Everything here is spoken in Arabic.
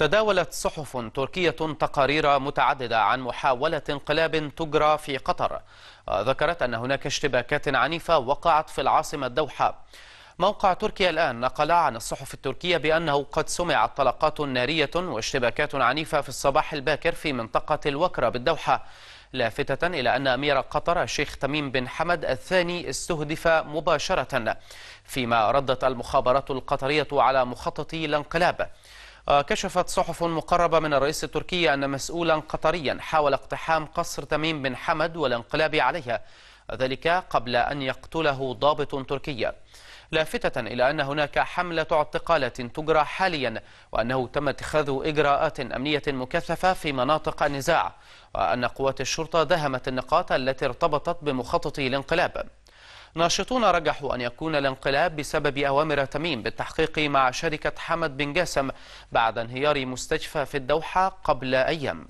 تداولت صحف تركية تقارير متعددة عن محاولة انقلاب تجرى في قطر ذكرت أن هناك اشتباكات عنيفة وقعت في العاصمة الدوحة موقع تركيا الآن نقل عن الصحف التركية بأنه قد سمعت طلقات نارية واشتباكات عنيفة في الصباح الباكر في منطقة الوكرة بالدوحة لافتة إلى أن أمير قطر الشيخ تميم بن حمد الثاني استهدف مباشرة فيما ردت المخابرات القطرية على مخططي الانقلاب آه، كشفت صحف مقربة من الرئيس التركي أن مسؤولا قطريا حاول اقتحام قصر تميم بن حمد والانقلاب عليها ذلك قبل أن يقتله ضابط تركي لافتة إلى أن هناك حملة اعتقالة تجرى حاليا وأنه تم اتخاذ إجراءات أمنية مكثفة في مناطق النزاع وأن قوات الشرطة دهمت النقاط التي ارتبطت بمخططي الانقلاب ناشطون رجحوا أن يكون الانقلاب بسبب أوامر تميم بالتحقيق مع شركة حمد بن جاسم بعد انهيار مستشفى في الدوحة قبل أيام